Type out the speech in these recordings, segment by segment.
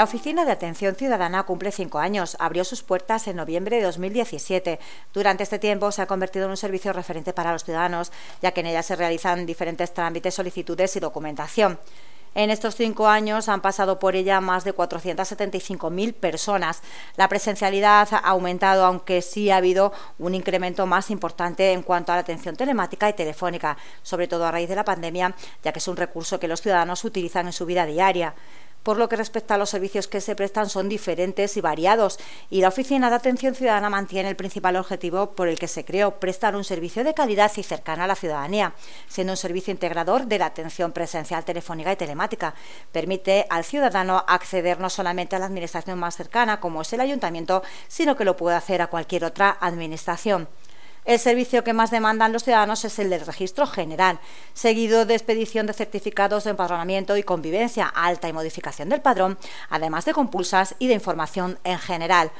La Oficina de Atención Ciudadana cumple cinco años. Abrió sus puertas en noviembre de 2017. Durante este tiempo se ha convertido en un servicio referente para los ciudadanos, ya que en ella se realizan diferentes trámites, solicitudes y documentación. En estos cinco años han pasado por ella más de 475.000 personas. La presencialidad ha aumentado, aunque sí ha habido un incremento más importante en cuanto a la atención telemática y telefónica, sobre todo a raíz de la pandemia, ya que es un recurso que los ciudadanos utilizan en su vida diaria por lo que respecta a los servicios que se prestan son diferentes y variados, y la Oficina de Atención Ciudadana mantiene el principal objetivo por el que se creó, prestar un servicio de calidad y cercano a la ciudadanía, siendo un servicio integrador de la atención presencial telefónica y telemática. Permite al ciudadano acceder no solamente a la administración más cercana, como es el ayuntamiento, sino que lo puede hacer a cualquier otra administración. El servicio que más demandan los ciudadanos es el del registro general, seguido de expedición de certificados de empadronamiento y convivencia alta y modificación del padrón, además de compulsas y de información en general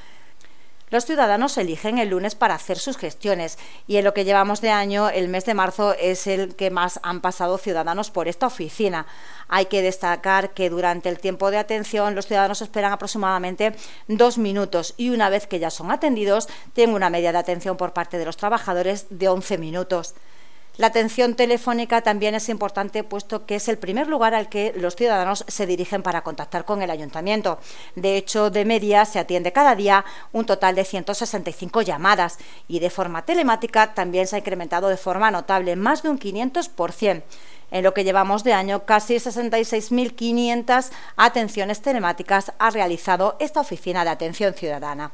los ciudadanos eligen el lunes para hacer sus gestiones y en lo que llevamos de año, el mes de marzo es el que más han pasado ciudadanos por esta oficina. Hay que destacar que durante el tiempo de atención los ciudadanos esperan aproximadamente dos minutos y una vez que ya son atendidos, tienen una media de atención por parte de los trabajadores de 11 minutos. La atención telefónica también es importante puesto que es el primer lugar al que los ciudadanos se dirigen para contactar con el ayuntamiento. De hecho, de media se atiende cada día un total de 165 llamadas y de forma telemática también se ha incrementado de forma notable, más de un 500%. En lo que llevamos de año, casi 66.500 atenciones telemáticas ha realizado esta oficina de atención ciudadana.